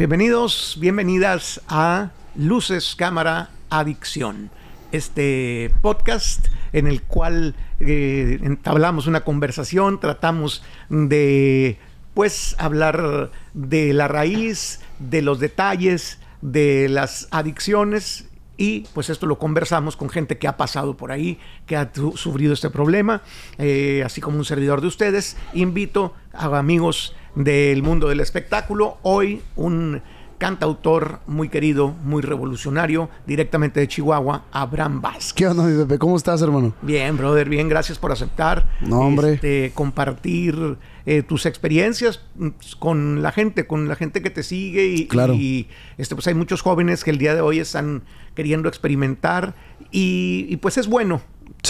Bienvenidos, bienvenidas a Luces, Cámara, Adicción. Este podcast en el cual eh, entablamos una conversación, tratamos de pues hablar de la raíz, de los detalles, de las adicciones y pues esto lo conversamos con gente que ha pasado por ahí, que ha sufrido este problema, eh, así como un servidor de ustedes. Invito a amigos del mundo del espectáculo. Hoy un cantautor muy querido, muy revolucionario, directamente de Chihuahua, Abraham Vázquez. ¿Qué onda, ¿Cómo estás, hermano? Bien, brother, bien, gracias por aceptar. No, hombre. Este, compartir eh, tus experiencias mm, pues, con la gente, con la gente que te sigue y, claro. este, pues hay muchos jóvenes que el día de hoy están queriendo experimentar y, pues es bueno.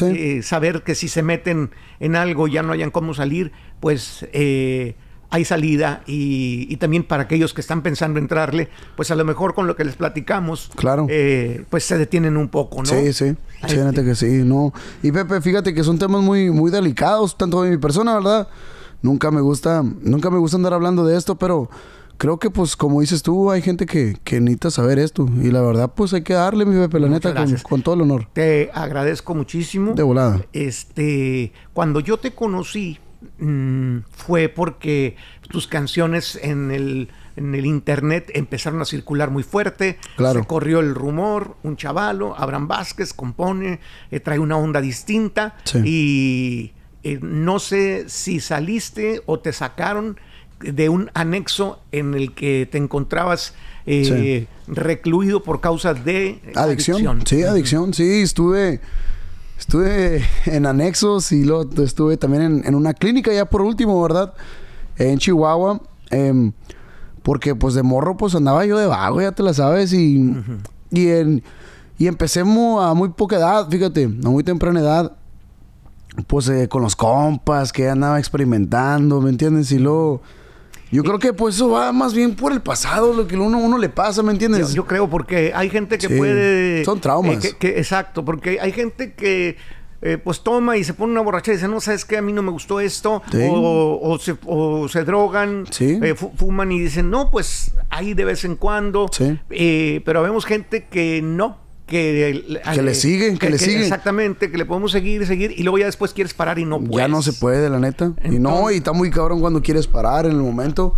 Eh, saber que si se meten en algo ya no hayan cómo salir, pues eh, hay salida y, también para aquellos que están pensando entrarle, pues a lo mejor con lo que les platicamos, claro. pues se detienen un poco, ¿no? Sí, sí, fíjate que sí, no. Y Pepe, fíjate que son temas muy, muy delicados, tanto de mi persona, ¿verdad? nunca me gusta, nunca me gusta andar hablando de esto, pero creo que pues como dices tú, hay gente que, que necesita saber esto. Y la verdad, pues hay que darle, mi Pepe, la neta, con, todo el honor. Te agradezco muchísimo. De volada. Este, cuando yo te conocí, mm, fue porque tus canciones en el en el internet empezaron a circular muy fuerte. Claro. Se corrió el rumor, un chavalo, Abraham Vázquez compone, eh, trae una onda distinta sí. y eh, no sé si saliste o te sacaron de un anexo en el que te encontrabas eh, recluido por causa de adicción. Sí, adicción, sí, estuve... Estuve en anexos y luego estuve también en, una clínica ya por último, ¿verdad? En Chihuahua. Em, porque pues de morro pues andaba yo de vago, ya te la sabes. Y, y, y empecé a muy poca edad, fíjate, a muy temprana edad pues eh, con los compas, que andaba experimentando, ¿me entiendes? Y luego... Yo creo que pues eso va más bien por el pasado, lo que uno, uno le pasa, ¿me entiendes? Yo, creo porque hay gente que puede... Son traumas. Eh, exacto, porque hay gente que eh, pues toma y se pone una borracha y dice, no, sabes qué? a mí no me gustó esto, o, se, o, se, drogan, fuman y dicen, no, pues ahí de vez en cuando, pero vemos gente que no que, le siguen, que, le siguen. Exactamente, que le podemos seguir y seguir y luego ya después quieres parar y no puedes. Ya no se puede, de la neta. y no, y está muy cabrón cuando quieres parar en el momento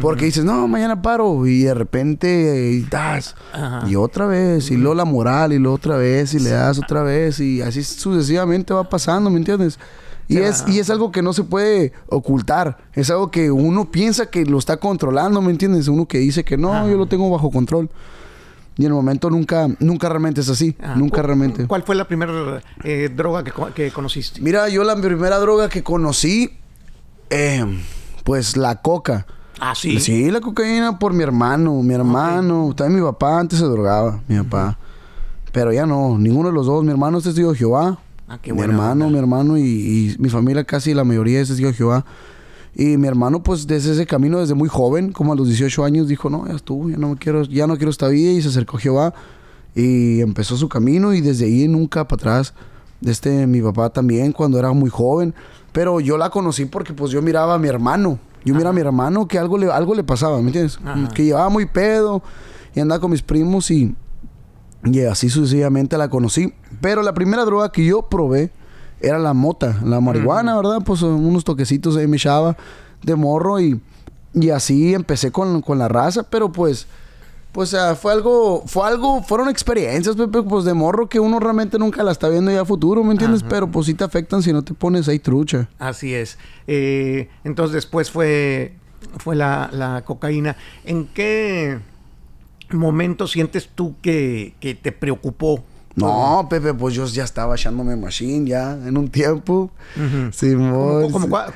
porque dices, no, mañana paro y de repente eh, y das y otra vez y luego la moral y luego otra vez y le das otra vez y así sucesivamente va pasando, ¿me entiendes? Y, es, y es algo que no se puede ocultar. Es algo que uno piensa que lo está controlando, ¿me entiendes? Uno que dice que no, yo lo tengo bajo control. Y en el momento nunca, nunca realmente es así. Ah, nunca realmente. ¿Cuál fue la primera eh, droga que, que, conociste? Mira, yo la primera droga que conocí, eh, pues la coca. Ah, sí. Sí, la cocaína por mi hermano. Mi hermano, también mi papá antes se drogaba, mi papá. Pero ya no, ninguno de los dos. Mi hermano es testigo Jehová. Ah, qué mi hermano, mi hermano y, mi familia casi la mayoría es testigo de Jehová. Y mi hermano, pues, desde ese camino, desde muy joven, como a los 18 años, dijo, no, ya estuvo, ya no quiero, ya no quiero esta vida. Y se acercó a Jehová y empezó su camino y desde ahí nunca para atrás. Este, mi papá también, cuando era muy joven. Pero yo la conocí porque, pues, yo miraba a mi hermano. Yo miraba a mi hermano que algo le, algo le pasaba, ¿me entiendes? Que llevaba muy pedo y andaba con mis primos y... Y así sucesivamente la conocí. Pero la primera droga que yo probé era la mota, la marihuana, ¿verdad? Pues unos toquecitos ahí me echaba de morro y, así empecé con, la raza, pero pues... Pues, fue algo, fue algo, fueron experiencias, Pepe, pues de morro que uno realmente nunca la está viendo ya a futuro, ¿me entiendes? Pero pues sí te afectan si no te pones ahí trucha. Así es. Eh, entonces después fue, fue la, la, cocaína. ¿En qué momento sientes tú que, que te preocupó no, Pepe, pues yo ya estaba echándome machine ya en un tiempo.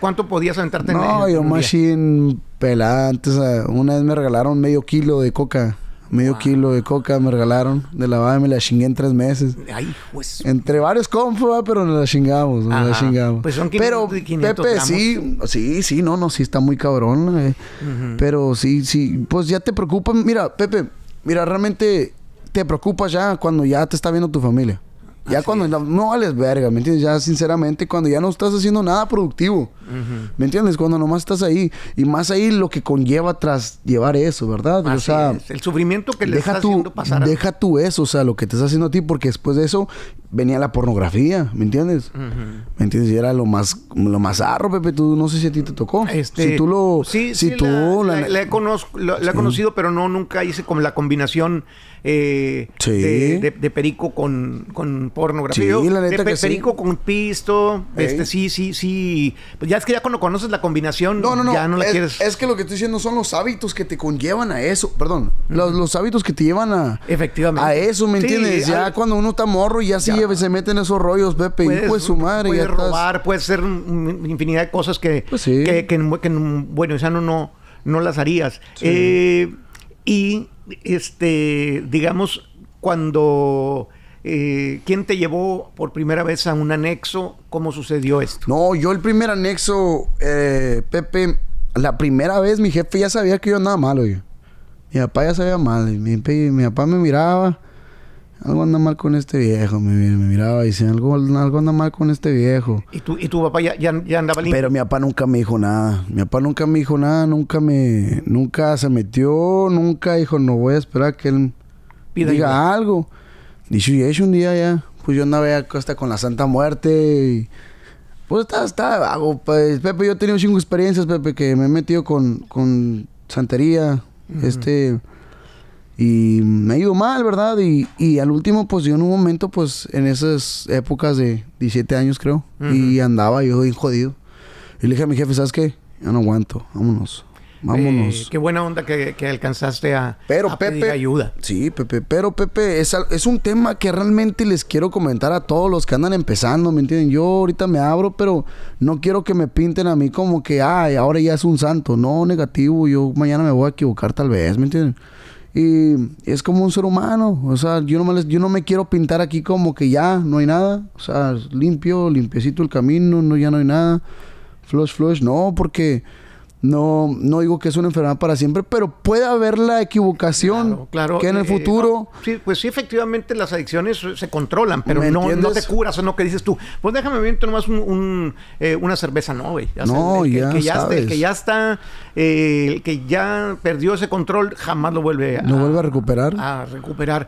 cuánto podías aventarte no, en No, yo machine pelada. Antes, una vez me regalaron medio kilo de coca. Medio kilo de coca me regalaron de la me la chingué en tres meses. Ay, pues. Entre varios confos, pero nos la chingamos, nos la chingamos. Pues pero Pepe, sí, sí, sí, no, no, sí está muy cabrón. Eh. Pero sí, sí, pues ya te preocupa. Mira, Pepe, mira, realmente te preocupas ya cuando ya te está viendo tu familia. Ya cuando no vales verga, ¿me entiendes? Ya sinceramente, cuando ya no estás haciendo nada productivo, ¿me entiendes? Cuando nomás estás ahí. Y más ahí lo que conlleva tras llevar eso, ¿verdad? o sea, el sufrimiento que le deja estás haciendo pasar. Deja tú eso, o sea, lo que te estás haciendo a ti, porque después de eso venía la pornografía, ¿me entiendes? ¿Me entiendes? Y era lo más lo más arro, Pepe, tú no sé si a ti te tocó. Este, si tú lo Sí, si sí, tú la, he conocido, pero no nunca hice como la combinación eh, de, perico con, pornografía. Sí, la neta de perico con pisto, este sí, sí, sí. Pues ya es que ya cuando conoces la combinación no, ya no la quieres. Es que lo que estoy diciendo son los hábitos que te conllevan a eso, perdón, los, hábitos que te llevan a Efectivamente. a eso, ¿me entiendes? Ya cuando uno está morro y ya. se pues, se meten esos rollos, Pepe. y pues su madre. Puedes robar, puede ser hacer infinidad de cosas pues, que, bueno, ya no, no, las harías. Eh, y, este, digamos, cuando... Eh, ¿Quién te llevó por primera vez a un anexo? ¿Cómo sucedió esto? No, yo el primer anexo, eh, Pepe, la primera vez mi jefe ya sabía que yo andaba malo. oye. Mi papá ya sabía mal. Mi, mi, papá me miraba algo anda mal con este viejo. Me, miraba y decía, algo, algo anda mal con este viejo. ¿Y tu, y tu papá ya, andaba limpio? Pero mi papá nunca me dijo nada. Mi papá nunca me dijo nada, nunca me, nunca se metió, nunca dijo, no voy a esperar que él diga algo. Dicho y hecho un día ya. Pues yo andaba ya hasta con la Santa Muerte y... Pues estaba, vago, pues. Pepe, yo he tenido cinco experiencias, Pepe, que me he metido con, santería, este y me ha ido mal, ¿verdad? Y, y al último, pues yo en un momento, pues en esas épocas de 17 años creo, y andaba yo bien jodido. Y le dije a mi jefe, ¿sabes qué? Ya no aguanto, vámonos. Vámonos. Eh, qué buena onda que, alcanzaste a, pero, Pepe, pedir ayuda. Sí, Pepe, pero Pepe, es, es un tema que realmente les quiero comentar a todos los que andan empezando, ¿me entienden? Yo ahorita me abro, pero no quiero que me pinten a mí como que, ay, ahora ya es un santo. No, negativo, yo mañana me voy a equivocar tal vez, ¿me entienden? Y es como un ser humano, o sea, yo no, me yo no me quiero pintar aquí como que ya no hay nada, o sea, limpio, limpiecito el camino, no ya no hay nada, flush, flush, no, porque no, no digo que es una enfermedad para siempre, pero puede haber la equivocación que en el eh, futuro. Ah, sí, pues sí, efectivamente las adicciones se controlan, pero no, no, te curas, o no que dices tú, pues déjame ver nomás un, eh, una cerveza, no, güey. ya, que ya, Está, el que ya está, eh, el que ya perdió ese control, jamás lo vuelve a, lo vuelve a recuperar. A, recuperar.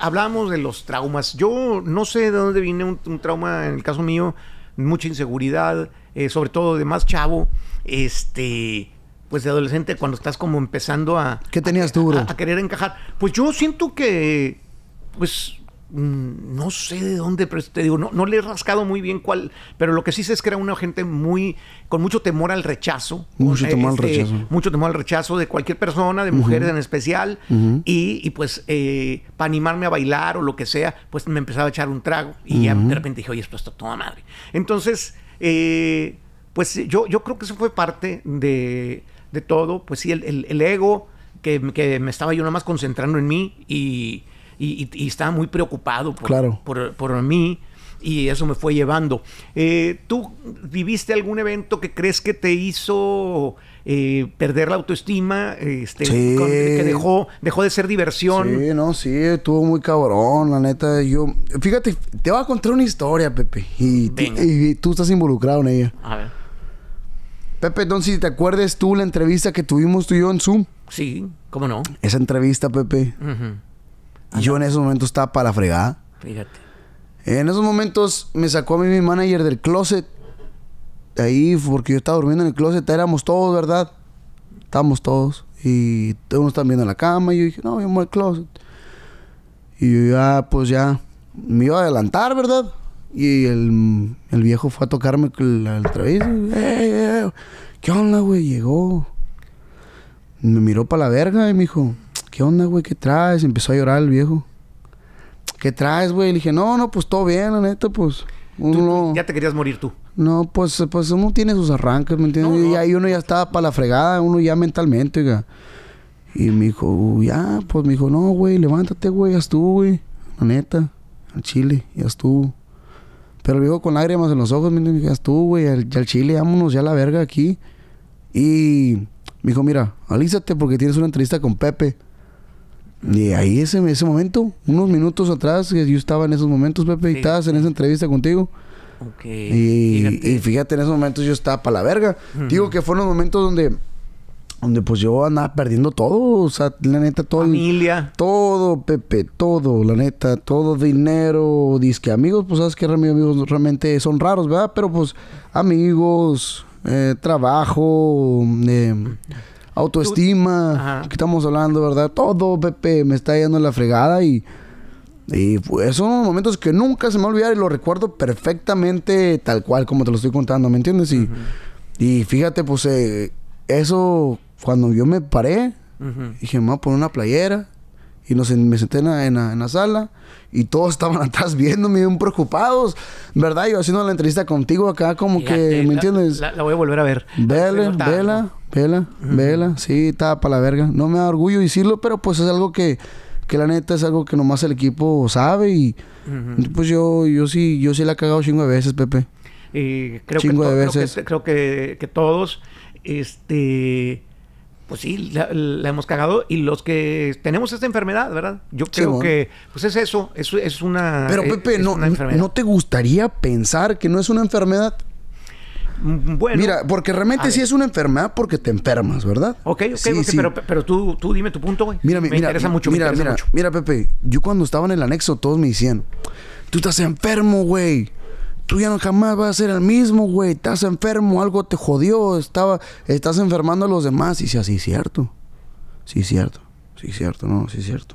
hablamos de los traumas. Yo no sé de dónde viene un trauma, en el caso mío, mucha inseguridad. Eh, sobre todo de más chavo, este, pues de adolescente, cuando estás como empezando a... ¿Qué tenías tú, bro? A, querer encajar. Pues yo siento que, pues, mm, no sé de dónde, pero te digo, no, no le he rascado muy bien cuál, pero lo que sí sé es que era una gente muy, con mucho temor al rechazo. Mucho eh, temor al este, rechazo. Mucho temor al rechazo de cualquier persona, de mujeres en especial, y, y, pues, eh, para animarme a bailar o lo que sea, pues me empezaba a echar un trago y ya de repente dije, oye, esto está toda madre. Entonces... Eh, pues eh, yo, yo creo que eso fue parte de, todo, pues sí, el, ego, que, me estaba yo nada más concentrando en mí y, y, estaba muy preocupado por, por, mí y eso me fue llevando. Eh, ¿Tú viviste algún evento que crees que te hizo eh, perder la autoestima, este, que dejó, dejó de ser diversión. Sí, no, sí, estuvo muy cabrón, la neta. Yo, fíjate, te voy a contar una historia, Pepe, y, tú estás involucrado en ella. A ver. Pepe, entonces, te acuerdas tú la entrevista que tuvimos tú y yo en Zoom. Sí, ¿cómo no? Esa entrevista, Pepe. Y Yo en esos momentos estaba para fregar. Fíjate. En esos momentos me sacó a mí mi manager del closet ahí porque yo estaba durmiendo en el closet, éramos todos, ¿verdad? Estábamos todos. Y todos están viendo en la cama. Y yo dije, no, yo voy al closet. Y yo ya, pues ya, me iba a adelantar, ¿verdad? Y el, el viejo fue a tocarme el, el eh, eh, eh, ¿Qué onda, güey? Llegó. Me miró para la verga y me dijo, ¿qué onda, güey? ¿Qué traes? empezó a llorar el viejo. ¿Qué traes, güey? Le dije, no, no, pues todo bien, la neta, pues. Ya te querías morir tú. No, pues, pues uno tiene sus arranques, ¿me entiendes? Y ahí uno ya estaba para la fregada, uno ya mentalmente, oiga. Y me dijo, ya, pues me dijo, no, güey, levántate, güey, ya estuvo, güey. La neta, al chile, ya estuvo. Pero me dijo con lágrimas en los ojos, me dijo, ya estuvo, güey, ya al chile, vámonos, ya a la verga aquí. Y me dijo, mira, alízate porque tienes una entrevista con Pepe. Y ahí ese, ese momento, unos minutos atrás, yo estaba en esos momentos, Pepe, y estabas en esa entrevista contigo. Y fíjate. en esos momentos yo estaba para la verga. Digo que fueron los momentos donde donde pues yo andaba perdiendo todo, o sea, la neta todo familia, todo Pepe, todo, la neta, todo dinero, disque amigos, pues sabes que amigos realmente son raros, ¿verdad? Pero pues amigos, eh, trabajo, eh, autoestima, que estamos hablando, ¿verdad? Todo Pepe me está yendo la fregada y y pues son momentos que nunca se me va olvidar y lo recuerdo perfectamente tal cual como te lo estoy contando, ¿me entiendes? Y, y fíjate, pues eh, eso, cuando yo me paré, dije, me voy a poner una playera. Y nos, me senté en la, sala y todos estaban atrás viéndome bien preocupados, ¿verdad? Yo haciendo la entrevista contigo acá como que, ¿me entiendes? La, voy a volver a ver. Vela, vela, vela, vela. Sí, estaba para la verga. No me da orgullo decirlo, pero pues es algo que que la neta es algo que nomás el equipo sabe y pues yo, yo sí, yo sí la he cagado chingo de veces, Pepe. creo que veces. Creo, que, todos, este, pues sí, la, hemos cagado y los que tenemos esta enfermedad, ¿verdad? Yo creo que, pues es eso, es, es una. Pero e, Pepe, no, no te gustaría pensar que no es una enfermedad. Mm, mira, porque realmente sí es una enfermedad porque te enfermas, ¿verdad? Ok, ok, pero, pero tú, tú dime tu punto, güey. Mira, me interesa mucho, mira, me interesa mira, mucho. mira, Pepe, yo cuando estaba en el anexo todos me decían, tú estás enfermo, güey. Tú ya no jamás vas a ser el mismo, güey. Estás enfermo, algo te jodió, estaba, estás enfermando a los demás. Y sí, así es cierto. Sí, cierto. Sí, cierto, no, sí, es cierto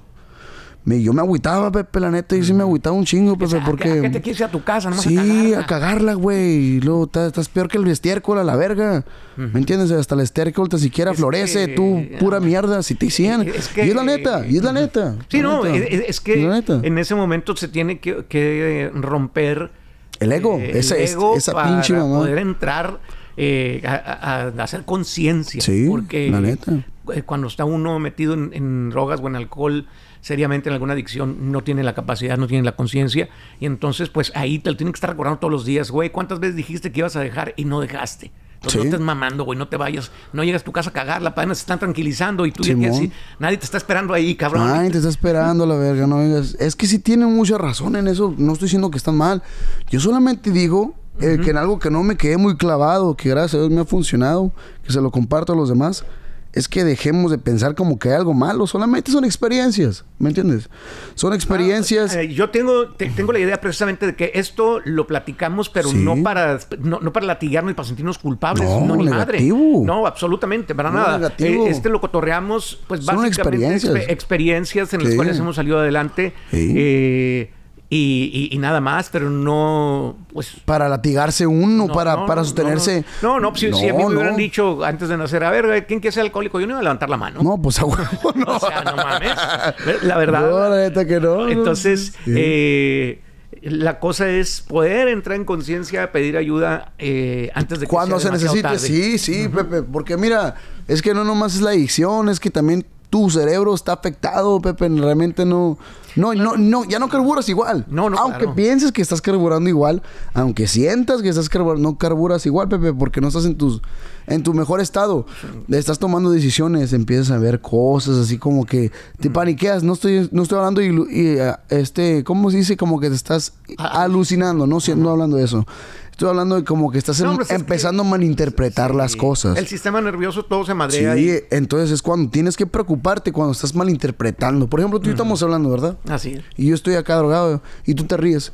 yo me agüitaba, Pepe, la neta, y sí me mm. agüitaba un chingo, Pepe, porque... ¿A qué te quieres a tu casa? sí, a cagarla, güey. Luego estás, peor que el estiércol a la verga. ¿Me entiendes? Hasta el estiércol te siquiera florece, tú, pura mierda, si te hicieran. Y es la neta, y es la neta. Sí, no, Es, que en ese momento se tiene que, romper... El ego, eh, ese, el ego esa para poder entrar... Eh, a, hacer conciencia. porque la neta. Eh, cuando está uno metido en drogas o en alcohol, seriamente en alguna adicción, no tiene la capacidad, no tiene la conciencia. Y entonces, pues ahí te lo tienen que estar recordando todos los días, güey, ¿cuántas veces dijiste que ibas a dejar y no dejaste? Entonces, no estés mamando, güey, no te vayas, no llegas a tu casa a cagar, la se están tranquilizando y tú y así... nadie te está esperando ahí, cabrón. Nadie te está esperando, la verga, no vengas... Es que si tienen mucha razón en eso, no estoy diciendo que están mal. Yo solamente digo eh, que en algo que no me quedé muy clavado, que gracias a Dios me ha funcionado, que se lo comparto a los demás es que dejemos de pensar como que hay algo malo, solamente son experiencias, ¿me entiendes? Son ah, experiencias. Eh, yo tengo, tengo la idea precisamente de que esto lo platicamos, pero no para no, para latigarnos y para sentirnos culpables, no, ni madre. No, absolutamente, para nada. Eh, este lo cotorreamos, pues son básicamente experiencias, experiencias en las cuales hemos salido adelante. Eh, y, nada más, pero no, pues... Para latigarse uno, para, sostenerse... No, no, pues, si, a mí me hubieran dicho antes de nacer, a ver, ¿quién quiere ser alcohólico? Yo no iba a levantar la mano. No, pues a o sea, no mames. La verdad... la neta que no. Entonces, eh, la cosa es poder entrar en conciencia, pedir ayuda eh, antes de que Cuando se necesite, sí, sí, Pepe, porque mira, es que no nomás es la adicción, es que también tu cerebro está afectado, Pepe, realmente no... No, no, no, ya no carburas igual. No, no. Aunque pienses que estás carburando igual, aunque sientas que estás carburando, no carburas igual, Pepe, porque no estás en tus en tu mejor estado. Estás tomando decisiones, empiezas a ver cosas así como que te mm. paniqueas. No estoy, no estoy hablando y, eh, este, ¿cómo se dice? Como que te estás ah. alucinando, no siendo hablando de eso. Estoy hablando de como que estás em, empezando a malinterpretar las cosas. El sistema nervioso todo se madrea. Sí, entonces es cuando tienes que preocuparte cuando estás malinterpretando. Por ejemplo, tú y estamos hablando, ¿verdad? Así Y yo estoy acá drogado y tú te ríes.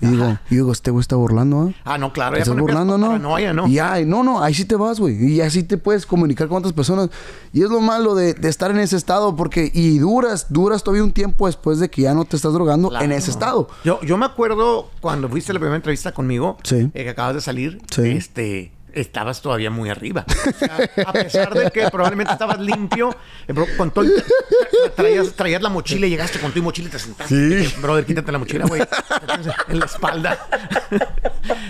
Y digo, y digo, este güey está burlando, ¿ah? Ah, no, claro. Ya estás burlando, ¿no? ya ¿no? Y ay, no, no, ahí sí te vas, güey. Y así te puedes comunicar con otras personas. Y es lo malo de, estar en ese estado porque... Y duras, duras todavía un tiempo después de que ya no te estás drogando en ese estado. Yo, yo me acuerdo cuando fuiste la primera entrevista conmigo. Eh, que acabas de salir. Sí. Este estabas todavía muy arriba. a pesar de que probablemente estabas limpio, eh, con traías, traías, la mochila y llegaste con tu mochila y te sentaste. Sí. brother, quítate la mochila, güey. En la espalda.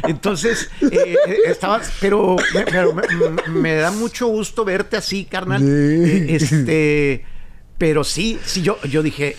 Entonces, eh, estabas, pero, mm, me, da mucho gusto verte así, carnal. Eh, este, pero sí, sí, yo, yo dije,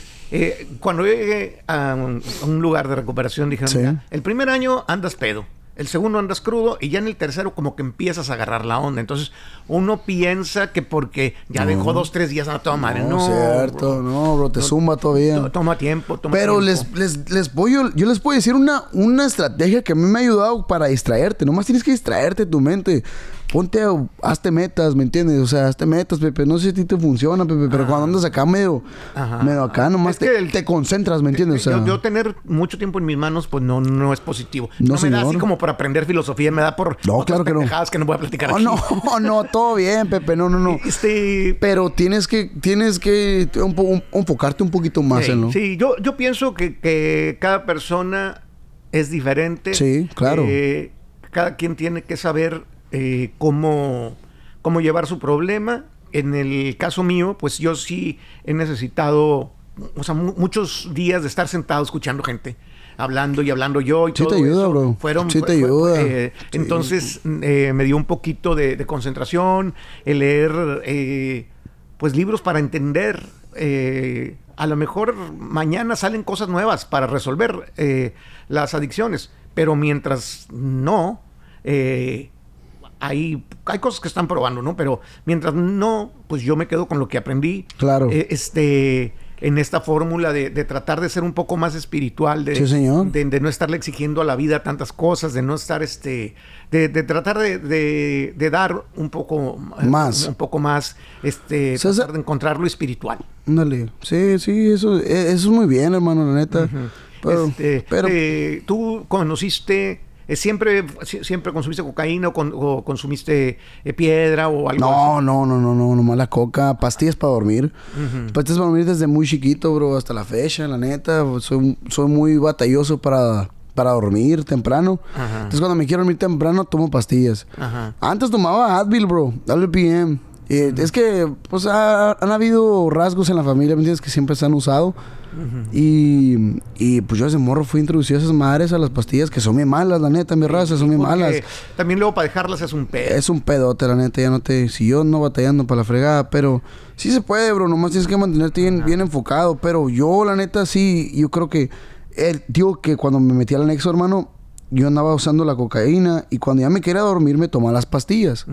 cuando llegué a un, lugar de recuperación, dije, el primer año andas pedo el segundo andas crudo y ya en el tercero como que empiezas a agarrar la onda. Entonces uno piensa que porque ya dejó dos, tres días a toda madre. No, no cierto, no, bro, te zumba todavía. Toma tiempo, toma Pero tiempo. Les, les, les voy, yo, yo, les puedo decir una, una estrategia que a mí me ha ayudado para distraerte. Nomás tienes que distraerte tu mente ponte, hazte metas, ¿me entiendes? O sea, hazte metas, Pepe. No sé si a ti te funciona, Pepe, pero cuando ah. andas acá medio, medio acá, nomás te, te, concentras, ¿me entiendes? yo, tener mucho tiempo en mis manos, pues no, no es positivo. No, me da así como ...por aprender filosofía, me da por no, claro que no. que no voy a platicar. Oh, no, oh, no, todo bien, Pepe, no, no, no. Este... Pero tienes que, tienes que un, enfocarte un poquito más en lo. Sí, yo, yo pienso que, cada persona es diferente. Sí, claro. Eh, cada quien tiene que saber eh, cómo, llevar su problema. En el caso mío, pues yo sí he necesitado, o sea, muchos días de estar sentado escuchando gente hablando y hablando yo y todo Fueron, sí eh, Entonces eh, me dio un poquito de, concentración, el leer eh, pues libros para entender. a lo mejor mañana salen cosas nuevas para resolver las adicciones, pero mientras no, hay cosas que están probando, ¿no? Pero mientras no, pues yo me quedo con lo que aprendí. Claro. Eh, este en esta fórmula de, tratar de ser un poco más espiritual, de, sí, señor. de, no estarle exigiendo a la vida tantas cosas, de no estar este, de, tratar de, dar un poco más, un, poco más, este, tratar de encontrar lo espiritual. sí, sí, eso, e, eso es muy bien, hermano, la neta. Pero, este, eh, tú conociste eh, ¿Siempre, siempre consumiste cocaína o, consumiste eh, piedra o algo no, no No, no, no, no, nomás la coca. Pastillas para dormir. Pastillas para dormir desde muy chiquito, bro, hasta la fecha, la neta. Soy, muy batalloso para para dormir temprano. Entonces, cuando me quiero dormir temprano, tomo pastillas. Antes tomaba Advil, bro. Advil PM. Eh, es que, pues, han habido rasgos en la familia, ¿me entiendes? Que siempre se han usado. y, pues yo ese morro fui introducido a esas madres, a las pastillas, que son bien malas, la neta, mi raza, son bien malas. También luego para dejarlas es un pedo. Es un pedote, la neta, ya no te... Si yo no batallando para la fregada, pero sí se puede, bro, nomás tienes que mantenerte bien, enfocado. Pero yo, la neta, sí, yo creo que... digo que cuando me metí al anexo, hermano, yo andaba usando la cocaína y cuando ya me quería dormir me tomaba las pastillas.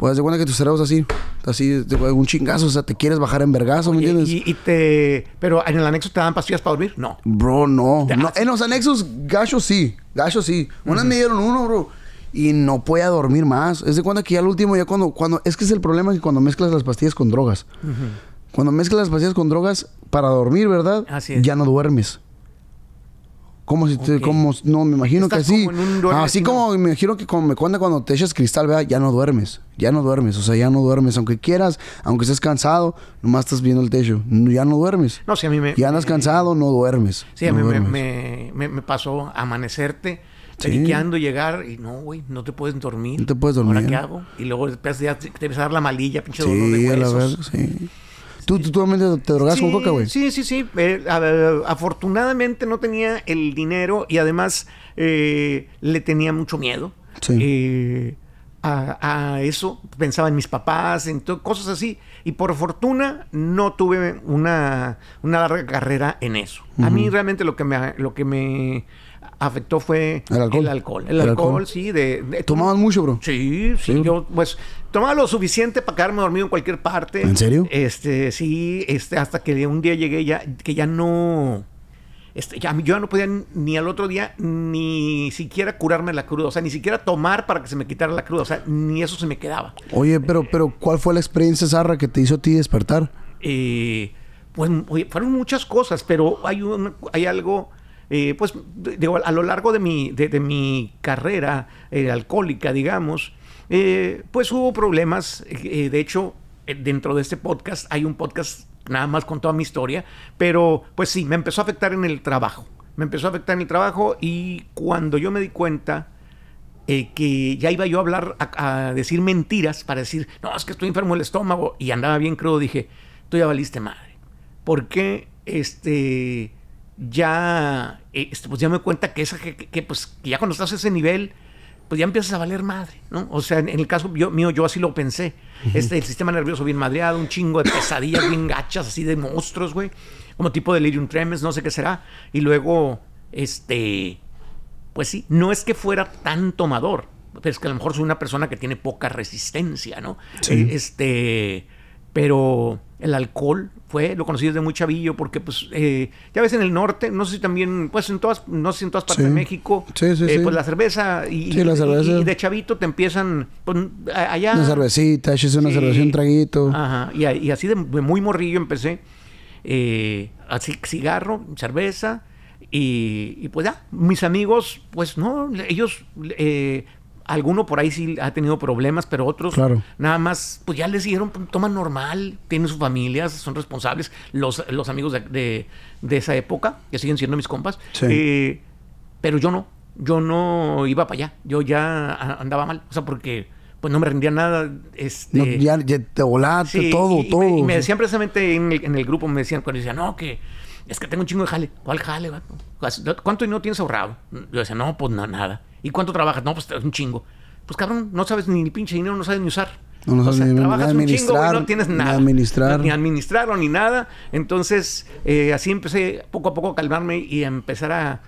Pues de cuenta que tu cerebro así, así, de un chingazo, o sea, te quieres bajar en vergazo, ¿me entiendes? Y, te. Pero en el anexo te dan pastillas para dormir, no. Bro, no. En los anexos, gacho sí, gacho sí. una me dieron uno, bro. Y no podía dormir más. Es de cuenta que ya al último, ya cuando, cuando. Es que es el problema que cuando mezclas las pastillas con drogas. Cuando mezclas las pastillas con drogas para dormir, ¿verdad? Así es. Ya no duermes. ¿Cómo si te, no, me imagino que así. así como me imagino que cuando, cuando te echas cristal, vea, ya no duermes. Ya no duermes, o sea, ya no duermes. Aunque quieras, aunque estés cansado, nomás estás viendo el techo. ya no duermes. No, si a mí me. Ya andas cansado, no duermes. Sí, a mí Me, me, pasó amanecerte. Periqueando, llegar y no, güey, no te puedes dormir. No te puedes dormir. ¿Ahora qué hago? Y luego te empieza a dar la malilla, pinche dolor de huesos. A la sí. ¿Tú, tú, te drogas con coca, güey? Sí, sí, sí. Eh, afortunadamente no tenía el dinero y además eh, le tenía mucho miedo. Eh, a, eso, pensaba en mis papás, en cosas así. Y por fortuna no tuve una, larga carrera en eso. A mí realmente lo que lo que me afectó fue el alcohol. El alcohol, sí. De, ¿Tomabas mucho, bro? Sí, sí, Yo, pues, tomaba lo suficiente para quedarme dormido en cualquier parte. ¿En serio? Este, sí, este, hasta que un día llegué ya, que ya no. Este, ya, yo ya no podía ni al otro día ni siquiera curarme la cruda, o sea, ni siquiera tomar para que se me quitara la cruda, o sea, ni eso se me quedaba. Oye, pero, pero ¿cuál fue la experiencia, Sarra, que te hizo a ti despertar? Eh, pues oye, fueron muchas cosas, pero hay, un, hay algo eh, pues digo, a lo largo de mi, mi carrera eh, alcohólica, digamos, eh, pues hubo problemas. de hecho, dentro de este podcast hay un podcast nada más con toda mi historia, pero pues sí, me empezó a afectar en el trabajo. Me empezó a afectar en el trabajo y cuando yo me di cuenta, que ya iba yo a hablar, a, decir mentiras para decir, no, es que estoy enfermo del estómago y andaba bien crudo, dije, tú ya valiste madre. porque este, ya, eh, este, pues ya me cuenta que, esa, que, pues, ya cuando estás a ese nivel, pues ya empiezas a valer madre, ¿no? O sea, en, el caso yo, mío, yo así lo pensé. Este, el sistema nervioso bien madreado, un chingo de pesadillas bien gachas, así de monstruos, güey. Como tipo delirium tremens, no sé qué será. Y luego, este, pues sí, no es que fuera tan tomador, pero es que a lo mejor soy una persona que tiene poca resistencia, ¿no? Sí. Este, pero el alcohol fue, lo conocí desde muy chavillo, porque pues, eh, ya ves en el norte, no sé si también, pues en todas, no sé si en todas partes de México, eh, pues la cerveza, y, la cerveza. Y, de chavito te empiezan, pues allá... Una cervecita, echas una cerveza, un traguito. Ajá, y, así de, muy morrillo empecé, eh, así cigarro, cerveza, y, y, pues ya, mis amigos, pues no, ellos eh, Alguno por ahí sí ha tenido problemas, pero otros nada más, pues ya les dieron toma normal, tienen sus familias, son responsables. Los, los amigos de, esa época, que siguen siendo mis compas, sí. Eh, pero yo no, yo no iba para allá, yo ya andaba mal, o sea, porque pues no me rendía nada. Este, ya, te volaste, todo, todo. Y me, decían precisamente en el, grupo, me decían, cuando decían, no, que es que tengo un chingo de jale. ¿Cuál jale, ¿Cuánto dinero tienes ahorrado? Yo decía, no, pues no, nada. ¿Y cuánto trabajas? No, pues un chingo. Pues cabrón, no sabes ni, ni pinche dinero, no sabes ni usar. No, no o sea, trabajas un chingo y no tienes nada. Ni administrar. Ni administrarlo, ni nada. Entonces, eh, así empecé poco a poco a calmarme y a empezar a,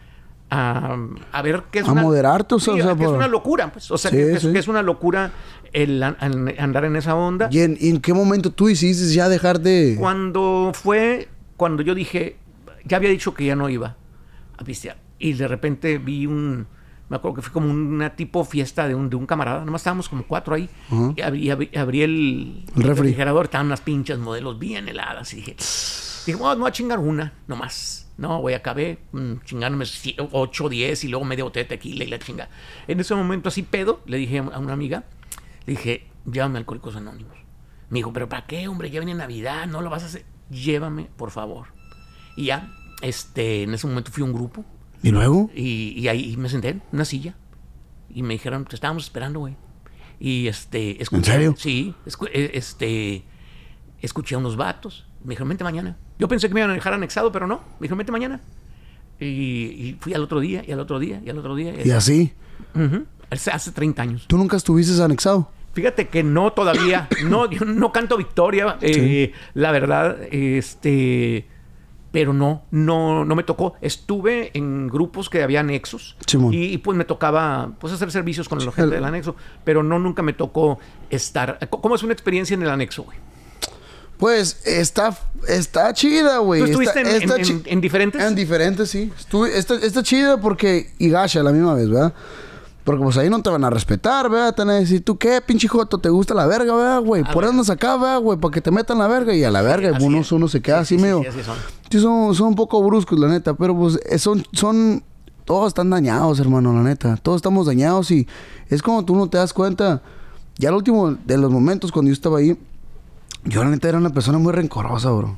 a, ver qué es a una... moderarte, o sea, que es una locura, pues. O sea, que, es una locura el, andar en esa onda. ¿Y en, qué momento tú hiciste ya dejar de...? Cuando fue... Cuando yo dije... Ya había dicho que ya no iba a pistear. Y de repente vi un me acuerdo que fue como una tipo fiesta de un, de un camarada, nomás estábamos como cuatro ahí, y, abrí, el, refrigerador, estaban unas pinchas modelos bien heladas, y dije, no voy a chingar una, nomás. No, voy a acabar mm, chingándome 8, 10 y luego media botella de tequila y la chinga. En ese momento, así pedo, le dije a una amiga, le dije, llévame a Alcohólicos Anónimos. Me dijo, pero ¿para qué, hombre? Ya viene Navidad, no lo vas a hacer. Llévame, por favor. Y ya, este, en ese momento fui a un grupo, ¿Y luego? Y, ahí me senté en una silla y me dijeron, que estábamos esperando, güey. Y este, escuché, ¿En serio? Sí, e, este, escuché a unos vatos. Me dijeron, vente mañana. Yo pensé que me iban a dejar anexado, pero no. Me dijeron, vente mañana. Y, fui al otro día, y al otro día, y al otro día. ¿Y, eh, así? Hace 30 años. ¿Tú nunca estuviste anexado? Fíjate que no todavía. no, yo no canto victoria. Eh, La verdad, este pero no, no, no me tocó. Estuve en grupos que había anexos y, pues me tocaba pues hacer servicios con la gente del anexo, pero no nunca me tocó estar. ¿Cómo es una experiencia en el anexo, güey? Pues está, está chida, güey. estuviste en, diferentes? En diferentes, sí. está, chida porque, y gacha a la misma vez, ¿verdad? Porque pues ahí no te van a respetar, ¿verdad? Te van decir, ¿tú qué, pinche joto? ¿Te gusta la verga, vea, güey? Por andas acá, ¿verdad, güey? Para que te metan la verga y a la verga. uno se queda así medio... son. Sí, son, son un poco bruscos, la neta. Pero pues eh, son... son todos están dañados, hermano, la neta. Todos estamos dañados y es como tú no te das cuenta. Ya el último de los momentos cuando yo estaba ahí, yo la neta era una persona muy rencorosa, bro.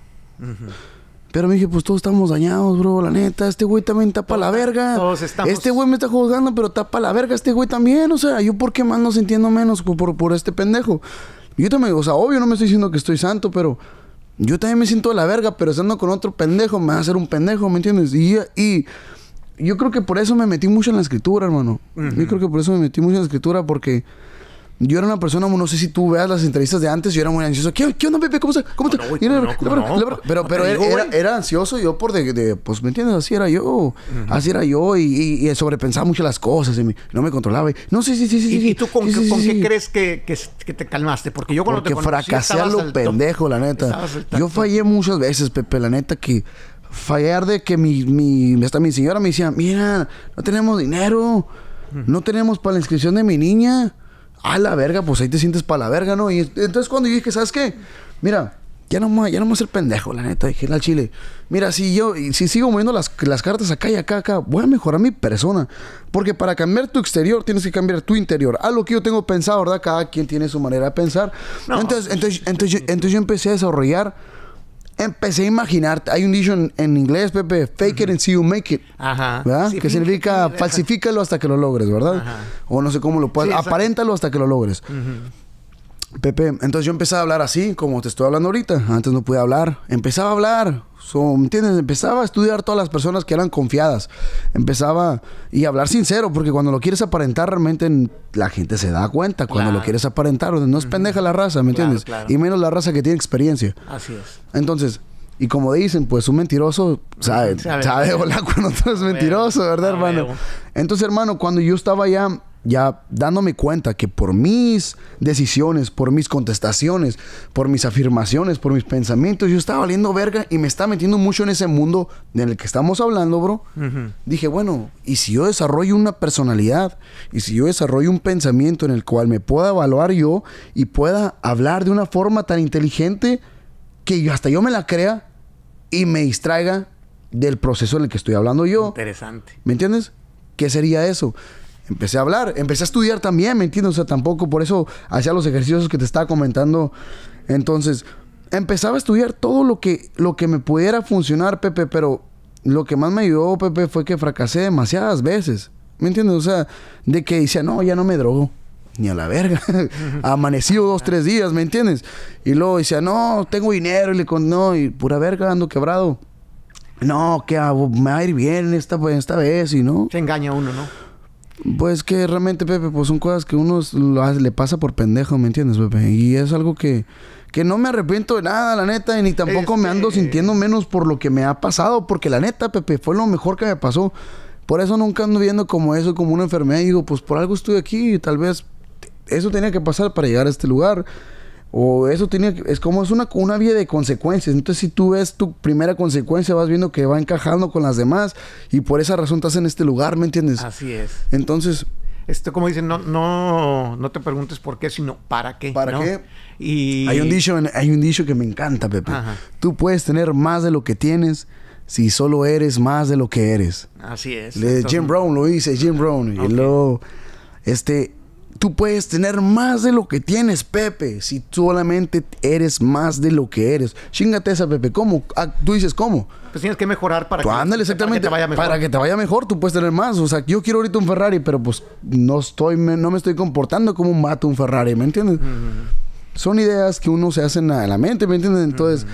Pero me dije, pues todos estamos dañados, bro, la neta. Este güey también tapa la verga. Todos estamos. Este güey me está juzgando, pero tapa la verga. Este güey también. O sea, yo por qué más se entiendo menos por, por este pendejo. Yo también, o sea, obvio no me estoy diciendo que estoy santo, pero yo también me siento de la verga, pero estando con otro pendejo me va a hacer un pendejo, ¿me entiendes? Y, yo creo que por eso me metí mucho en la escritura, hermano. Yo creo que por eso me metí mucho en la escritura, porque yo era una persona, no sé si tú veas las entrevistas de antes, yo era muy ansioso. ¿Qué, qué onda, Pepe? ¿Cómo estás? ¿Cómo ah, Pero, pero era, era, ansioso yo por de, pues, ¿me entiendes? Así era yo. Así era yo y, y, sobrepensaba mucho las cosas y no me controlaba. no, sí, sí, sí, sí. ¿Y, tú con, qué, crees que, te calmaste? Porque yo cuando que te conocí, fracasé a lo pendejo, la neta. Yo fallé muchas veces, Pepe, la neta que fallar de que mi, mi, hasta mi señora me decía, mira, no tenemos dinero, no tenemos para la inscripción de mi niña a la verga, pues ahí te sientes para la verga, ¿no? Y entonces cuando yo dije, ¿sabes qué? Mira, ya no, me, no voy a ser pendejo, la neta. Dije al chile, mira, si yo si sigo moviendo las, las cartas acá y acá, acá, voy a mejorar mi persona. Porque para cambiar tu exterior tienes que cambiar tu interior. A lo que yo tengo pensado, ¿verdad? Cada quien tiene su manera de pensar. Entonces, pues, entonces, entonces yo empecé a desarrollar empecé a imaginar, hay un dicho en, inglés, Pepe, fake it and see you make it. Ajá. ¿Verdad? que significa falsifícalo hasta que lo logres, ¿verdad? Ajá. O no sé cómo lo puedes, sí, aparéntalo hasta que lo logres. Ajá. Pepe, entonces yo empecé a hablar así, como te estoy hablando ahorita. Antes no pude hablar. Empezaba a hablar. So, ¿Entiendes? Empezaba a estudiar todas las personas que eran confiadas. Empezaba y hablar sincero, porque cuando lo quieres aparentar, realmente la gente se da cuenta. Cuando lo quieres aparentar, no es pendeja la raza, ¿me entiendes? Y menos la raza que tiene experiencia. Así es. Entonces, y como dicen, pues un mentiroso sabe, sabe, sabe hola cuando tú eres mentiroso, ¿verdad, hermano? Entonces, hermano, cuando yo estaba allá ya dándome cuenta que por mis decisiones, por mis contestaciones, por mis afirmaciones, por mis pensamientos, yo estaba valiendo verga y me estaba metiendo mucho en ese mundo en el que estamos hablando, bro. Dije, bueno, ¿y si yo desarrollo una personalidad? ¿Y si yo desarrollo un pensamiento en el cual me pueda evaluar yo y pueda hablar de una forma tan inteligente que hasta yo me la crea y me distraiga del proceso en el que estoy hablando yo? Interesante. ¿Me entiendes? ¿Qué sería eso? empecé a hablar, empecé a estudiar también, ¿me entiendes? O sea, tampoco por eso hacía los ejercicios que te estaba comentando. Entonces, empezaba a estudiar todo lo que, lo que me pudiera funcionar, Pepe, pero lo que más me ayudó, Pepe, fue que fracasé demasiadas veces. ¿Me entiendes? O sea, de que decía, no, ya no me drogo. Ni a la verga. Amanecido dos, tres días, ¿me entiendes? Y luego decía, no, tengo dinero. Y le con, no, y pura verga, ando quebrado. No, que me va a ir bien esta, pues, esta vez, y no. Se engaña uno, ¿no? Pues que realmente, Pepe, pues son cosas que uno le pasa por pendejo, ¿me entiendes, Pepe? Y es algo que, que no me arrepiento de nada, la neta, y ni tampoco me ando este sintiendo menos por lo que me ha pasado, porque la neta, Pepe, fue lo mejor que me pasó. Por eso nunca ando viendo como eso, como una enfermedad. Y digo, pues por algo estoy aquí y tal vez eso tenía que pasar para llegar a este lugar. O eso tiene, es como es una, una vía de consecuencias. Entonces, si tú ves tu primera consecuencia, vas viendo que va encajando con las demás y por esa razón estás en este lugar, ¿me entiendes? Así es. Entonces, esto como dicen, no, no, no te preguntes por qué, sino para qué. ¿Para qué? Y... Hay, un dicho, hay un dicho que me encanta, Pepe. Tú puedes tener más de lo que tienes si solo eres más de lo que eres. Así es. Jim Brown lo dice, Jim Brown. Y luego, este, tú puedes tener más de lo que tienes, Pepe, si solamente eres más de lo que eres. Chingate esa, Pepe. ¿Cómo? Ah, tú dices, ¿cómo? Pues tienes que mejorar para, que, te vaya mejor. Para que te vaya mejor, tú puedes tener más. O sea, yo quiero ahorita un Ferrari, pero pues no, estoy, me, no me estoy comportando como un mato un Ferrari, ¿me entiendes? Son ideas que uno se hacen en la, mente, ¿me entiendes? Entonces...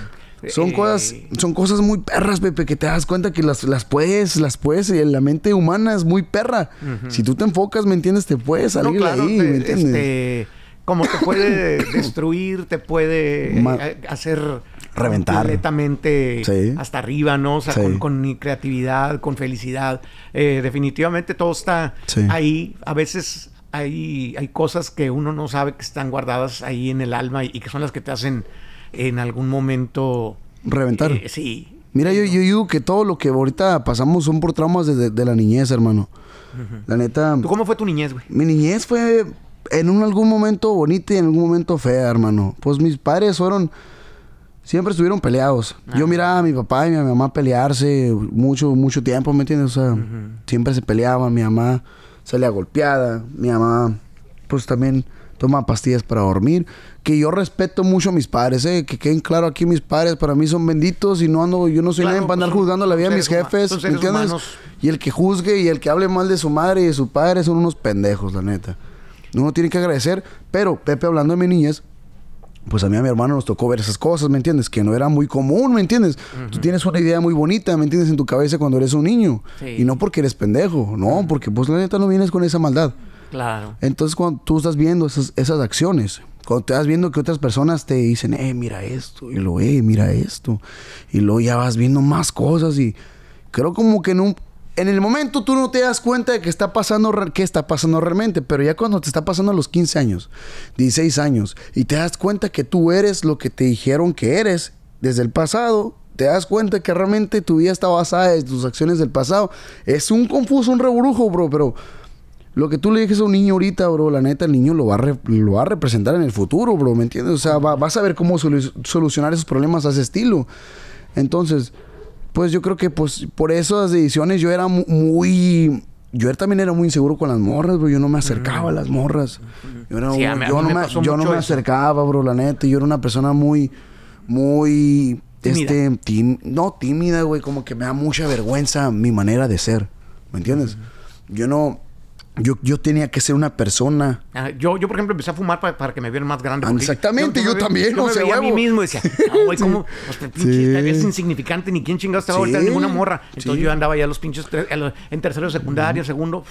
Son cosas, son cosas muy perras, Pepe, que te das cuenta que las, puedes, las puedes, y la mente humana es muy perra. Si tú te enfocas, ¿me entiendes? Te puedes salir ahí, este, como te puede destruir, te puede eh, hacer reventar completamente hasta arriba, ¿no? O sea, con, creatividad, con felicidad. Eh, definitivamente todo está ahí. A veces hay, hay cosas que uno no sabe que están guardadas ahí en el alma y que son las que te hacen en algún momento... Reventar. Eh, sí. Mira, yo, yo digo que todo lo que ahorita pasamos son por traumas desde de la niñez, hermano. La neta... ¿Tú cómo fue tu niñez, güey? Mi niñez fue en un, algún momento bonita y en algún momento fea, hermano. Pues mis padres fueron... Siempre estuvieron peleados. Yo ah. miraba a mi papá y a mi mamá pelearse mucho, mucho tiempo, ¿me entiendes? O sea, siempre se peleaban. Mi mamá salía golpeada. Mi mamá, pues también toma pastillas para dormir. Que yo respeto mucho a mis padres, ¿eh? que queden claro aquí mis padres, para mí son benditos y no ando, yo no soy nadie para andar pues, juzgando la vida de mis jefes, ...¿me ¿entiendes? Y el que juzgue y el que hable mal de su madre y de su padre son unos pendejos, la neta. Uno tiene que agradecer, pero Pepe, hablando de mi niñez, pues a mí a mi hermano nos tocó ver esas cosas, ¿me entiendes? Que no era muy común, ¿me entiendes? Tú tienes una idea muy bonita, ¿me entiendes? En tu cabeza cuando eres un niño. Y no porque eres pendejo, no, porque pues la neta no vienes con esa maldad. Claro. Entonces, cuando tú estás viendo esas, acciones, cuando te vas viendo que otras personas te dicen, eh, mira esto, y lo, eh, mira esto, y luego ya vas viendo más cosas y creo como que en un... En el momento tú no te das cuenta de que está pasando, que está pasando realmente, pero ya cuando te está pasando a los 15 años, 16 años, y te das cuenta que tú eres lo que te dijeron que eres desde el pasado, te das cuenta que realmente tu vida está basada en tus acciones del pasado. Es un confuso, un rebrujo, bro, pero lo que tú le dejes a un niño ahorita, bro, la neta, el niño lo va a, lo va a representar en el futuro, bro, ¿me entiendes? O sea, va, a saber cómo solucionar esos problemas a ese estilo. Entonces, pues yo creo que pues, por esas decisiones yo era muy... Yo también era muy inseguro con las morras, bro. Yo no me acercaba a las morras. Yo, no, me, yo no me acercaba, bro, la neta. Yo era una persona muy... Muy... Este, no, tímida, güey. Como que me da mucha vergüenza mi manera de ser. ¿Me entiendes? Yo no yo, yo, tenía que ser una persona. Ah, yo, yo, por ejemplo, empecé a fumar para, que me vieran más grande. Ah, exactamente, yo, también. Yo me veía a mí mismo y decía, no, ah, güey, ¿cómo? Pues, pues, es insignificante, ni quién chingado estaba volver ahorita, ninguna morra. Entonces yo andaba ya los pinches en tercero, secundaria, segundo,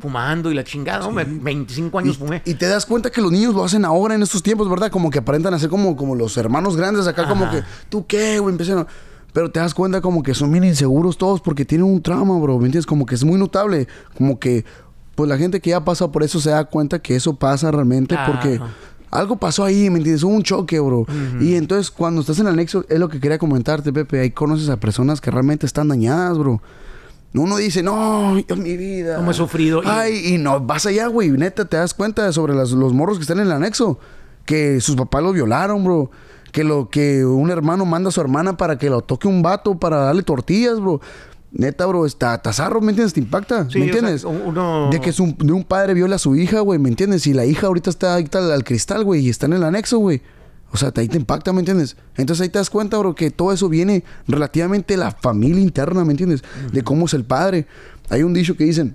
fumando y la chingada. ¿no? 25 años fumé. Y te das cuenta que los niños lo hacen ahora en estos tiempos, ¿verdad? Como que aparentan a ser como, como los hermanos grandes acá, como que, ¿tú qué, güey? a. Pero te das cuenta como que son bien inseguros todos porque tienen un trauma, bro. ¿Me entiendes? Como que es muy notable. Como que pues la gente que ya ha pasado por eso se da cuenta que eso pasa realmente porque algo pasó ahí, ¿me entiendes? Hubo un choque, bro. Y entonces cuando estás en el anexo, es lo que quería comentarte, Pepe, ahí conoces a personas que realmente están dañadas, bro. Uno dice, no, Dios, mi vida. me he sufrido. Ay, y no, vas allá, güey. Neta, te das cuenta sobre los morros que están en el anexo. Que sus papás lo violaron, bro. Que lo que un hermano manda a su hermana para que lo toque un vato para darle tortillas, bro. Neta, bro, está tazarro, ¿me entiendes? Te impacta, ¿me entiendes? De que un padre viola a su hija, güey, ¿me entiendes? Y la hija ahorita está ahí al cristal, güey, y está en el anexo, güey. O sea, ahí te impacta, ¿me entiendes? Entonces ahí te das cuenta, bro, que todo eso viene relativamente de la familia interna, ¿me entiendes? De cómo es el padre. Hay un dicho que dicen,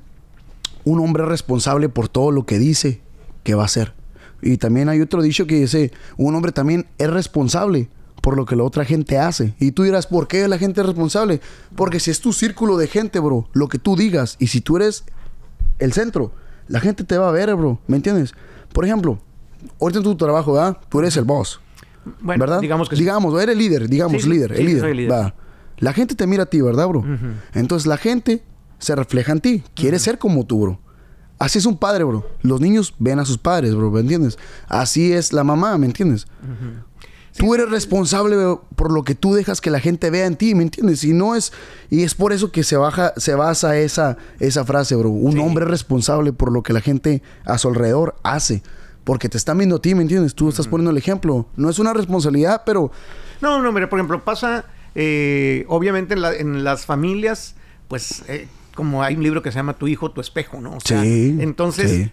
un hombre responsable por todo lo que dice que va a hacer. Y también hay otro dicho que dice, un hombre también es responsable por lo que la otra gente hace. Y tú dirás, ¿por qué la gente es responsable? Porque si es tu círculo de gente, bro, lo que tú digas, y si tú eres el centro, la gente te va a ver, bro, ¿me entiendes? Por ejemplo, ahorita en tu trabajo, ¿verdad? Tú eres el boss. Bueno, ¿verdad? digamos que Digamos, eres líder, digamos líder, el líder, Va. La gente te mira a ti, ¿verdad, bro? Entonces la gente se refleja en ti, quiere ser como tú, bro. Así es un padre, bro. Los niños ven a sus padres, bro, ¿me entiendes? Así es la mamá, ¿me entiendes? Tú eres responsable por lo que tú dejas que la gente vea en ti, ¿me entiendes? Y no es y es por eso que se baja se basa esa esa frase, bro. Un hombre es responsable por lo que la gente a su alrededor hace, porque te están viendo a ti, ¿me entiendes? Tú estás poniendo el ejemplo. No es una responsabilidad, pero no, no, mira, por ejemplo, pasa eh, obviamente en, las familias pues eh, como hay un libro que se llama Tu hijo, tu espejo, ¿no? O sí, entonces,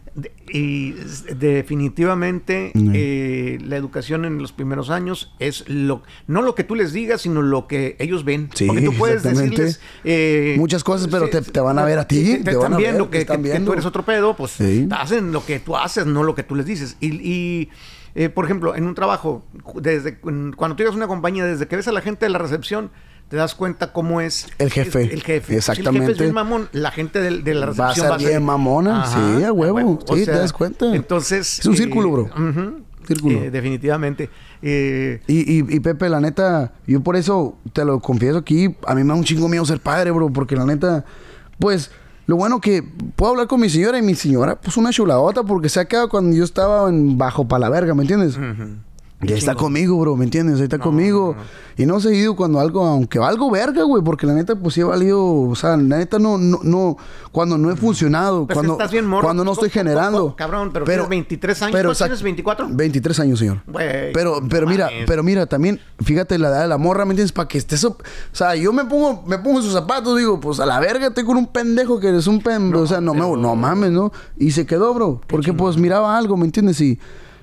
y definitivamente mm. eh, la educación en los primeros años es lo no lo que tú les digas, sino lo que ellos ven. Sí, Porque tú puedes decirles eh, muchas cosas, pero te, van a ver a ti. Te, van que, tú eres otro pedo, pues hacen lo que tú haces, no lo que tú les dices. Y, eh, por ejemplo, en un trabajo, desde cuando tú llegas a una compañía, desde que ves a la gente de la recepción, te das cuenta cómo es el jefe. el jefe. Exactamente. el jefe es mamón, la gente de, la recepción va a ser bien mamona. Sí, a huevo. sí, te das cuenta. Entonces. Es un eh, círculo, bro. Círculo. Eh, definitivamente. Eh, y, Pepe, la neta, yo por eso te lo confieso aquí, a mí me da un chingo miedo ser padre, bro, porque la neta, pues, lo bueno que puedo hablar con mi señora y mi señora, pues una chuladota, porque se acaba cuando yo estaba en bajo para la verga, ¿me entiendes? Ya está conmigo, bro, ¿me entiendes? Ahí está conmigo. Y no he seguido cuando algo, aunque algo verga, güey, porque la neta, pues sí he valido, o sea, la neta no, no, no, cuando no he funcionado, cuando, cuando no estoy generando. cabrón, pero, 23 años, pero, ¿tienes 24? 23 años, señor. pero, pero mira, pero mira, también, fíjate la edad de la morra, ¿me entiendes? Para que estés, o sea, yo me pongo, me pongo en sus zapatos, digo, pues a la verga, estoy con un pendejo que eres un pendejo, o sea, no, me, no mames, ¿no? Y se quedó, bro, porque pues miraba algo, ¿me entiendes? Y...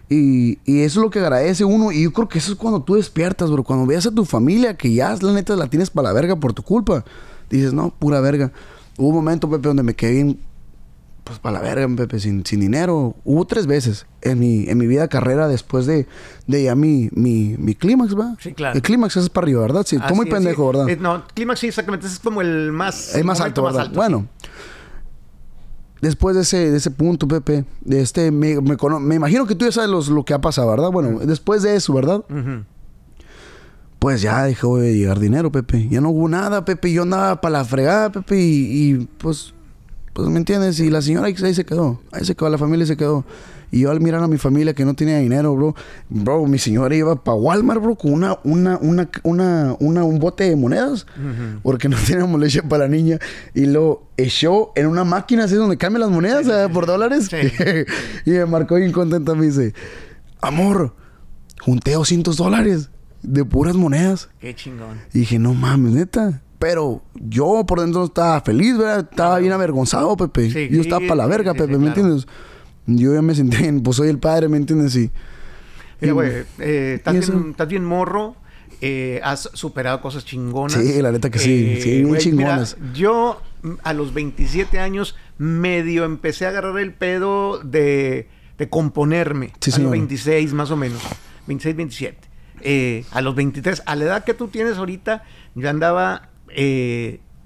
Y, eso es lo que agradece uno. Y yo creo que eso es cuando tú despiertas, bro. Cuando veas a tu familia que ya la neta la tienes para la verga por tu culpa. Dices, no, pura verga. Hubo un momento, Pepe, donde me quedé pues para la verga, Pepe, sin, sin dinero. Hubo tres veces en mi, en mi vida carrera después de, de ya mi, mi, clímax, ¿va? Sí, claro. El clímax es para arriba, ¿verdad? Sí, tú muy pendejo, ¿verdad? Eh, no, clímax sí, exactamente. Ese es como el más. El más alto, ¿verdad? bueno después de ese, ese punto, Pepe, de este, me, imagino que tú ya sabes lo que ha pasado, ¿verdad? Bueno, después de eso, ¿verdad? Pues ya dejó de llegar dinero, Pepe. Ya no hubo nada, Pepe. Yo andaba para la fregada, Pepe. Y, y, pues, pues, ¿me entiendes? Y la señora ahí se quedó. Ahí se quedó, la familia se quedó. Y yo al mirar a mi familia que no tenía dinero, bro, bro, mi señora iba para Walmart, bro, con una, una, una, una, un bote de monedas, porque no teníamos leche para la niña. Y lo echó en una máquina así donde cambian las monedas eh, por dólares. y me marcó bien contenta, me dice, amor, junté 200 dólares de puras monedas. Qué chingón. Y dije, no mames, neta. Pero yo por dentro estaba feliz, ¿verdad? Estaba bien avergonzado, Pepe. yo estaba para la verga, Pepe, ¿me entiendes? yo ya me senté en, pues soy el padre, ¿me entiendes? Sí. Mira, güey, eh, estás, bien, bien morro. Eh, has superado cosas chingonas. Sí, la neta que sí, eh, sí, muy chingonas. yo mm, a los 27 años medio empecé a agarrar el pedo de, componerme. Sí, a los 26 más o menos, 26, 27. a los 23, a la edad que tú tienes ahorita, yo andaba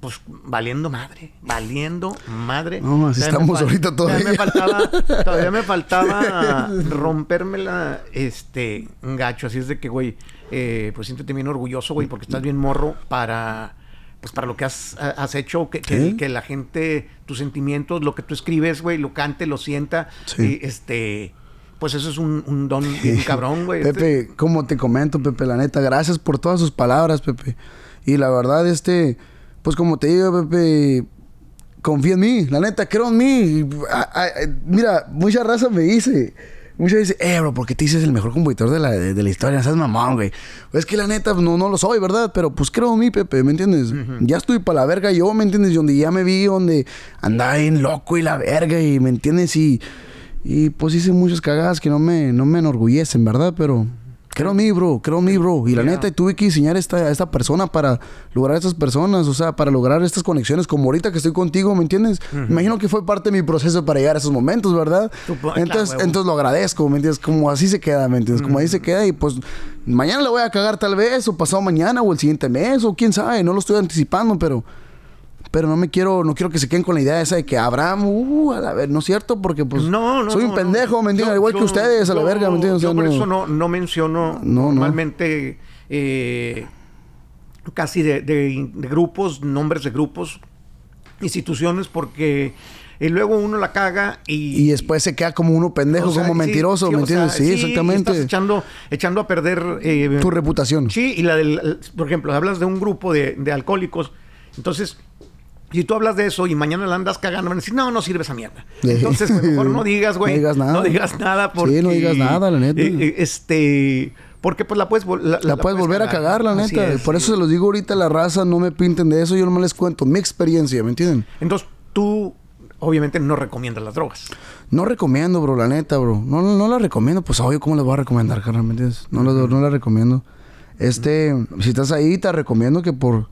pues valiendo madre, valiendo madre. No, estamos ahorita todavía. Me faltaba, todavía me faltaba rompérmela este gacho, así es de que güey, eh, pues siéntete bien orgulloso, güey, porque estás bien morro para pues para lo que has, hecho, que, que, la gente, tus sentimientos, lo que tú escribes, güey, lo cante, lo sienta, y este pues eso es un, un don ...un cabrón, güey. Pepe, como te comento, Pepe, la neta, gracias por todas sus palabras, Pepe. Y la verdad, este, pues como te digo, Pepe, confía en mí, la neta, creo en mí. mira, mucha raza me dice. Mucha dice, eh, bro, ¿por qué te dices el mejor compositor de la, de, la historia? ¿Sabes, mamón, güey. Pues, es que la neta, no, no lo soy, ¿verdad? Pero pues creo en mí, Pepe, ¿me entiendes? Ya estoy para la verga yo, ¿me entiendes? Donde ya me vi, donde andaba en loco y la verga, y ¿me entiendes? Y, y pues hice muchas cagadas que no me, no me enorgullecen, ¿verdad? Pero creo en mí, bro, creo en mí, bro. Y la neta, tuve que enseñar esta, a esta persona para lograr a estas personas, o sea, para lograr estas conexiones, como ahorita que estoy contigo, ¿me entiendes? Imagino que fue parte de mi proceso para llegar a esos momentos, ¿verdad? Entonces, entonces lo agradezco, ¿me entiendes? Como así se queda, ¿me entiendes? Como así se mm. queda y pues mañana le voy a cagar tal vez, o pasado mañana, o el siguiente mes, o quién sabe, no lo estoy anticipando, pero pero no me quiero, no quiero que se queden con la idea esa de que Abraham, uh, a ver, no es cierto, porque pues no, no, soy un pendejo, ¿me Igual que ustedes, a la verga, ¿me entiendes? Yo por eso no, no menciono normalmente eh, casi de, grupos, nombres de grupos, instituciones, porque y eh, luego uno la caga y... Y después se queda como uno pendejo, como mentiroso, ¿me entiendes? sí, exactamente. echando, echando a perder... Eh, tu reputación. Sí, y la del... Por ejemplo, hablas de un grupo de, de alcohólicos, entonces y tú hablas de eso y mañana la andas cagando, van a no, no sirve esa mierda. Entonces, mejor no digas, güey. No digas nada. No digas nada porque... Sí, no digas nada, la neta. Eh, eh, este... Porque pues la puedes... La, puedes, volver a cagar, la neta. Por eso se los digo ahorita la raza, no me pinten de eso. Yo no me les cuento mi experiencia, ¿me entienden? Entonces, tú obviamente no recomiendas las drogas. No recomiendo, bro, la neta, bro. No, no, no recomiendo. Pues, obvio, ¿cómo le voy a recomendar, carnal? ¿Me No, la, no la recomiendo. Este, si estás ahí, te recomiendo que por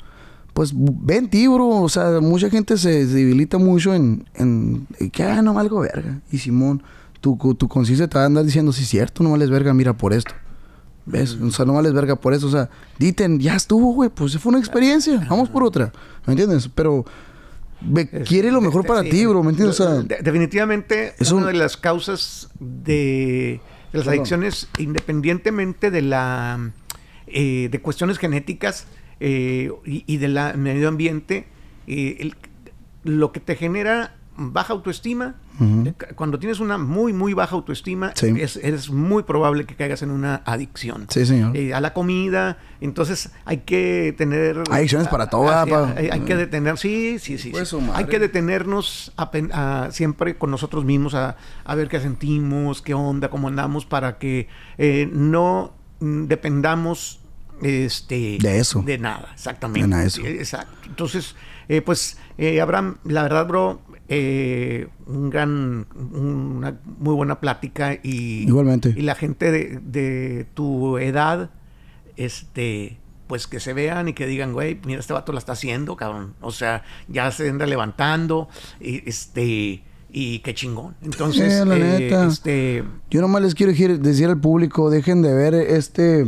pues ven tibro, o sea, mucha gente se, debilita mucho en, en, que, ah, no verga. Y Simón, tu, tu conciencia te va a andar diciendo, sí, cierto, no vales verga, mira por esto. ¿Ves? O sea, no vales verga por eso. O sea, diten, ya estuvo, güey, pues fue una experiencia, vamos por otra. ¿Me entiendes? Pero quiere lo mejor para tibro bro, ¿me entiendes? definitivamente es una de las causas de, las adicciones, independientemente de la eh, de cuestiones genéticas, eh, y, del medio ambiente, eh, lo que te genera baja autoestima, cuando tienes una muy, muy baja autoestima, es, muy probable que caigas en una adicción. Eh, a la comida, entonces hay que tener... Adicciones para todo. Hay, que detener, sí, sí, sí. Pues hay que detenernos siempre con nosotros mismos, a, ver qué sentimos, qué onda, cómo andamos, para que no mm, dependamos este de eso de nada exactamente de nada eso. exacto entonces eh, pues eh, Abraham la verdad bro eh, un gran una muy buena plática y igualmente y la gente de, tu edad este pues que se vean y que digan güey mira este vato la está haciendo cabrón o sea ya se anda levantando y este y qué chingón. Entonces, sí, la eh, neta. Este, yo nomás les quiero decir al público, dejen de ver este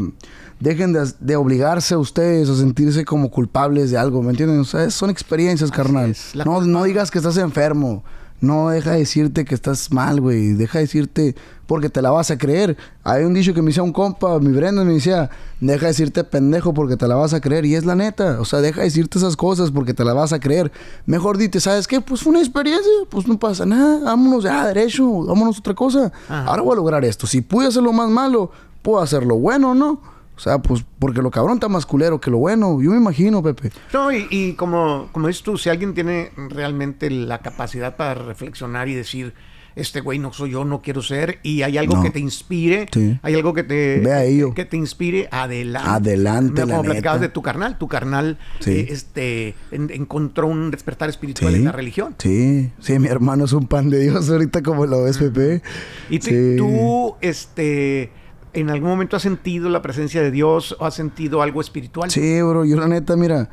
dejen de, obligarse a ustedes a sentirse como culpables de algo, ¿me entienden? O sea, son experiencias, carnal. No, digas que estás enfermo. No deja de decirte que estás mal, güey. Deja de decirte porque te la vas a creer. Hay un dicho que me decía un compa, mi Brenda me decía, deja de decirte pendejo porque te la vas a creer. Y es la neta. O sea, deja de decirte esas cosas porque te la vas a creer. Mejor dite, ¿sabes qué? Pues fue una experiencia. Pues no pasa nada. Vámonos ya derecho. Vámonos otra cosa. Ahora voy a lograr esto. Si pude hacer lo más malo, puedo hacerlo bueno, ¿no? O sea, pues porque lo cabrón está más culero que lo bueno. Yo me imagino, Pepe. No, y, como, como dices tú, si alguien tiene realmente la capacidad para reflexionar y decir, este güey no soy yo, no quiero ser, y hay algo que te inspire, hay algo que te, Vea ello. que te inspire, adelante. Adelante. Como la platicabas de tu carnal, tu carnal eh, este, encontró un despertar espiritual en la religión. Sí, sí, mi hermano es un pan de Dios ahorita como lo ves, Pepe. Y tú, este en algún momento has sentido la presencia de Dios o has sentido algo espiritual? Sí, bro, yo la neta, mira,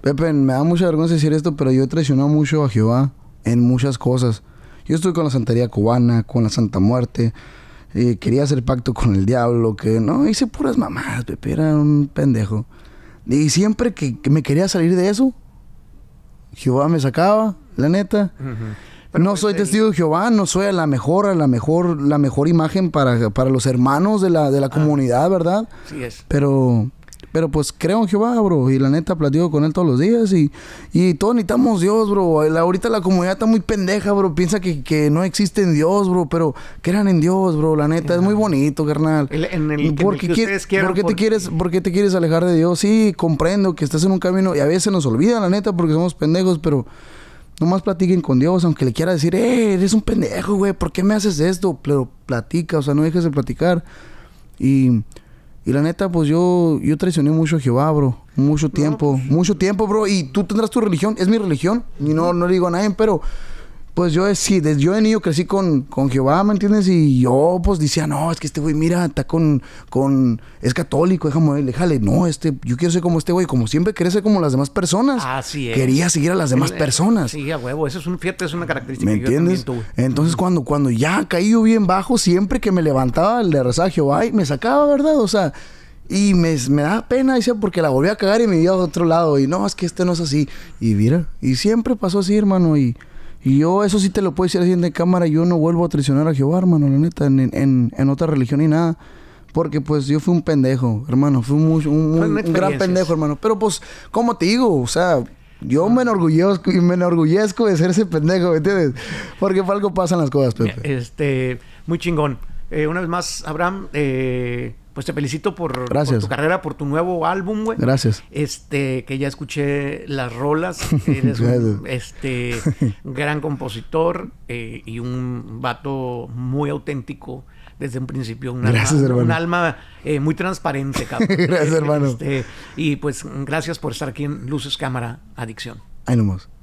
Pepe, me da mucha vergüenza decir esto, pero yo he traicionado mucho a Jehová en muchas cosas. Yo estuve con la santería cubana, con la Santa Muerte, quería hacer pacto con el diablo, que no, hice puras mamadas, Pepe, era un pendejo. Y siempre que, me quería salir de eso, Jehová me sacaba, la neta no pues soy testigo de Jehová, no soy a la mejor, la mejor, la mejor imagen para, para los hermanos de la, de la ah. comunidad, ¿verdad? Sí es. Pero, pero pues creo en Jehová, bro. Y la neta platico con él todos los días. Y, y todos necesitamos Dios, bro. ahorita la comunidad está muy pendeja, bro. Piensa que, que no existe en Dios, bro. Pero crean en Dios, bro. La neta, es muy bonito, carnal. El, en el, ¿Por qué te quieres, por te quieres alejar de Dios? Sí, comprendo que estás en un camino. Y a veces nos olvida, la neta, porque somos pendejos, pero más platiquen con Dios, aunque le quiera decir, eh, eres un pendejo, güey, ¿por qué me haces esto? Pero platica, o sea, no dejes de platicar. Y, y la neta, pues yo, yo traicioné mucho a Jehová, bro. Mucho tiempo, mucho tiempo, bro. Y tú tendrás tu religión, es mi religión. Y no, no le digo a nadie, pero pues yo sí, desde yo de niño crecí con, con Jehová, ¿me entiendes? Y yo pues decía, no, es que este güey, mira, está con, con, es católico, déjame, déjale, no, este, yo quiero ser como este güey, como siempre crece como las demás personas. Así es. Quería seguir a las demás personas. Sí, a huevo, eso es un, fíjate, es una característica. ¿Me entiendes? Que yo Entonces cuando, cuando ya caí yo bien bajo, siempre que me levantaba, le rezaba a Jehová y me sacaba, ¿verdad? O sea... Y me, me daba pena, decía, porque la volví a cagar y me iba a otro lado. Y no, es que este no es así. Y mira, y siempre pasó así, hermano. Y, y yo, eso sí te lo puedo decir así en cámara, yo no vuelvo a traicionar a Jehová, hermano, la neta, en, en, en otra religión ni nada. Porque pues yo fui un pendejo, hermano, fui un, un, gran pendejo, hermano. Pero pues, ¿cómo te digo? O sea, yo me enorgullezco, me enorgullezco de ser ese pendejo, entiendes? Porque para algo pasan las cosas, Pepe. Este, muy chingón. Eh, una vez más, Abraham, eh, pues te felicito por, tu carrera, por tu nuevo álbum, güey. Gracias. Este, que ya escuché las rolas. Eres un, este, gran compositor eh, y un vato muy auténtico desde un principio. Un alma, Un alma eh, muy transparente, cabrón. gracias, hermano. Este, y pues gracias por estar aquí en Luces, Cámara, Adicción. Ahí nomás.